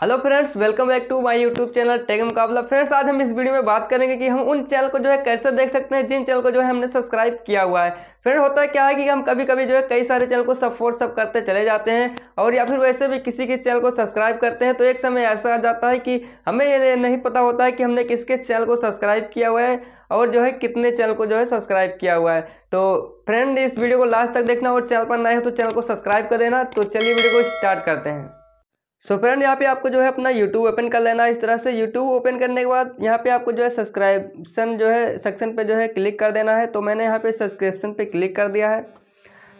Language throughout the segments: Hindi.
hello friends welcome back to my YouTube channel tech Muqabla friends आज हम इस वीडियो में बात करेंगे कि हम उन चैनल को जो है कैसे देख सकते हैं जिन चैनल को जो है हमने सब्सक्राइब किया हुआ है फ्रेंड होता है क्या है कि हम कभी कभी जो है कई सारे चैनल को सब फोर्स सब करते चले जाते हैं और या फिर वैसे भी किसी के चैनल को सब्सक्राइब करते हैं तो एक समय ऐसा आ जाता है कि हमें ये नहीं पता होता है कि हमने किसके चैनल को सब्सक्राइब किया हुआ है और जो है कितने चैनल को जो है सब्सक्राइब किया हुआ है तो फ्रेंड इस वीडियो को लास्ट तक देखना और चैनल पर नए हो तो चैनल को सब्सक्राइब कर देना तो चलिए वीडियो को स्टार्ट करते हैं सो फ्रेंड यहाँ पे आपको जो है अपना यूट्यूब ओपन कर लेना है इस तरह से यूट्यूब ओपन करने के बाद यहाँ पे आपको जो है सब्सक्राइबसन जो है सेक्शन पे जो है क्लिक कर देना है तो मैंने यहाँ पे सब्सक्रिप्शन पे क्लिक कर दिया है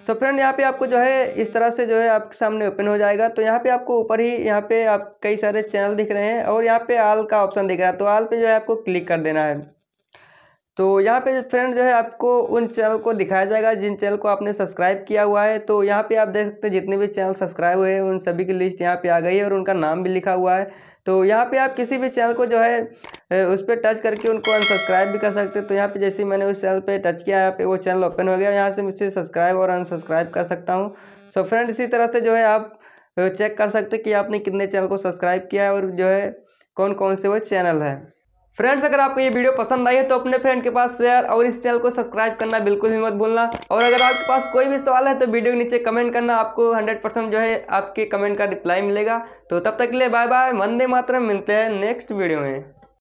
सो so फ्रेंड यहाँ पे आपको जो है इस तरह से जो है आपके सामने ओपन हो जाएगा तो यहाँ पे आपको ऊपर ही यहाँ पे आप कई सारे चैनल दिख रहे हैं और यहाँ पे आल का ऑप्शन दिख रहा है तो आल पे जो है आपको क्लिक कर देना है तो यहाँ पे फ्रेंड जो है आपको उन चैनल को दिखाया जाएगा जिन चैनल को आपने सब्सक्राइब किया हुआ है तो यहाँ पे आप देख सकते हैं जितने भी चैनल सब्सक्राइब हुए हैं उन सभी की लिस्ट यहाँ पे आ गई है और उनका नाम भी लिखा हुआ है तो यहाँ पे आप किसी भी चैनल को जो है उस पर टच करके उनको अनसब्सक्राइब भी कर सकते हैं तो यहाँ पर जैसे मैंने उस चैनल पर टच किया यहाँ पे वो चैनल ओपन हो गया यहाँ से मैं सब्सक्राइब और अनसब्सक्राइब कर सकता हूँ सो फ्रेंड इसी तरह से जो है आप चेक कर सकते कि आपने कितने चैनल को सब्सक्राइब किया है और जो है कौन कौन से वो चैनल है फ्रेंड्स अगर आपको ये वीडियो पसंद आई है तो अपने फ्रेंड के पास शेयर और इस चैनल को सब्सक्राइब करना बिल्कुल भी मत भूलना और अगर आपके पास कोई भी सवाल है तो वीडियो के नीचे कमेंट करना आपको 100 परसेंट जो है आपके कमेंट का रिप्लाई मिलेगा तो तब तक के लिए बाय बाय वंदे मातरम मिलते हैं नेक्स्ट वीडियो में